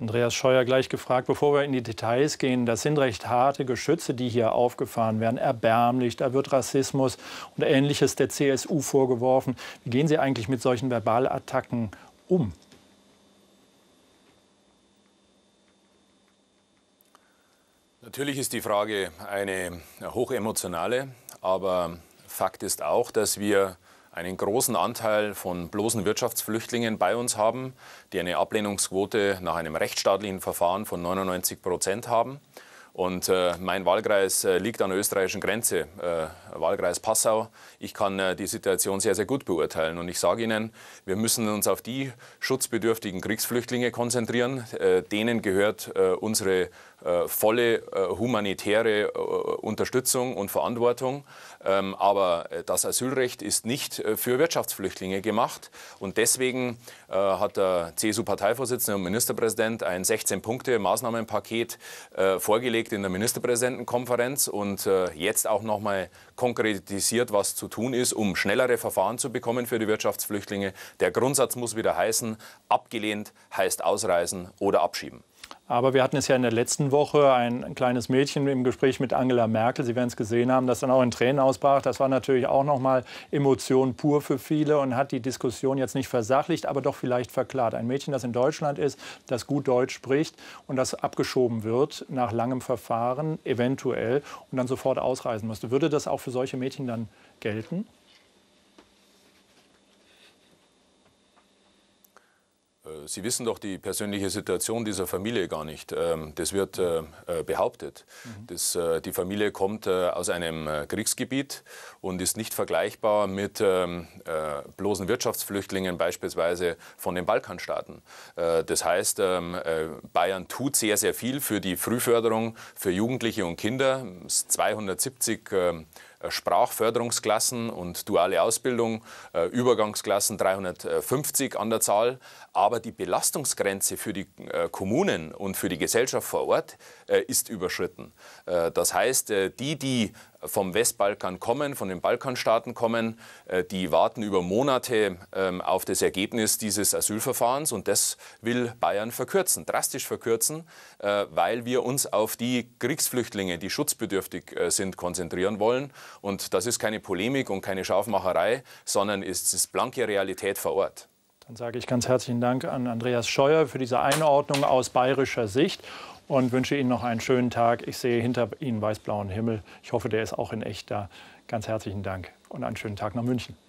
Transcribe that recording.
Andreas Scheuer gleich gefragt, bevor wir in die Details gehen. Das sind recht harte Geschütze, die hier aufgefahren werden. Erbärmlich, da wird Rassismus und Ähnliches der CSU vorgeworfen. Wie gehen Sie eigentlich mit solchen Verbalattacken um? Natürlich ist die Frage eine hochemotionale, aber Fakt ist auch, dass wir einen großen Anteil von bloßen Wirtschaftsflüchtlingen bei uns haben, die eine Ablehnungsquote nach einem rechtsstaatlichen Verfahren von 99 Prozent haben. Und äh, mein Wahlkreis äh, liegt an der österreichischen Grenze, äh, Wahlkreis Passau. Ich kann äh, die Situation sehr, sehr gut beurteilen. Und ich sage Ihnen, wir müssen uns auf die schutzbedürftigen Kriegsflüchtlinge konzentrieren. Äh, denen gehört äh, unsere äh, volle äh, humanitäre äh, Unterstützung und Verantwortung. Ähm, aber das Asylrecht ist nicht für Wirtschaftsflüchtlinge gemacht. Und deswegen hat der CSU-Parteivorsitzende und Ministerpräsident ein 16-Punkte-Maßnahmenpaket vorgelegt in der Ministerpräsidentenkonferenz und jetzt auch nochmal konkretisiert, was zu tun ist, um schnellere Verfahren zu bekommen für die Wirtschaftsflüchtlinge. Der Grundsatz muss wieder heißen, abgelehnt heißt ausreisen oder abschieben. Aber wir hatten es ja in der letzten Woche, ein, kleines Mädchen im Gespräch mit Angela Merkel, Sie werden es gesehen haben, das dann auch in Tränen ausbrach. Das war natürlich auch nochmal Emotion pur für viele und hat die Diskussion jetzt nicht versachlicht, aber doch vielleicht verklart. Ein Mädchen, das in Deutschland ist, das gut Deutsch spricht und das abgeschoben wird nach langem Verfahren, eventuell, und dann sofort ausreisen müsste. Würde das auch für solche Mädchen dann gelten? Äh, Sie wissen doch die persönliche Situation dieser Familie gar nicht. Ähm, das wird äh, äh, behauptet. Mhm. Das, die Familie kommt aus einem Kriegsgebiet und ist nicht vergleichbar mit ähm, bloßen Wirtschaftsflüchtlingen beispielsweise von den Balkanstaaten. Das heißt, ähm, Bayern tut sehr, sehr viel für die Frühförderung für Jugendliche und Kinder. 270 äh, Sprachförderungsklassen und duale Ausbildung, äh, Übergangsklassen 350 an der Zahl. Aber die Belastungsgrenze für die äh, Kommunen und für die Gesellschaft vor Ort ist überschritten. Das heißt, die, die vom Westbalkan kommen, von den Balkanstaaten kommen. Äh, die warten über Monate ähm, auf das Ergebnis dieses Asylverfahrens und das will Bayern verkürzen, drastisch verkürzen, äh, weil wir uns auf die Kriegsflüchtlinge, die schutzbedürftig äh, sind, konzentrieren wollen. Und das ist keine Polemik und keine Scharfmacherei, sondern es ist blanke Realität vor Ort. Dann sage ich ganz herzlichen Dank an Andreas Scheuer für diese Einordnung aus bayerischer Sicht und wünsche Ihnen noch einen schönen Tag. Ich sehe hinter Ihnen weiß-blauen Himmel. Ich hoffe, der ist auch in echt da. Ganz herzlichen Dank und einen schönen Tag nach München.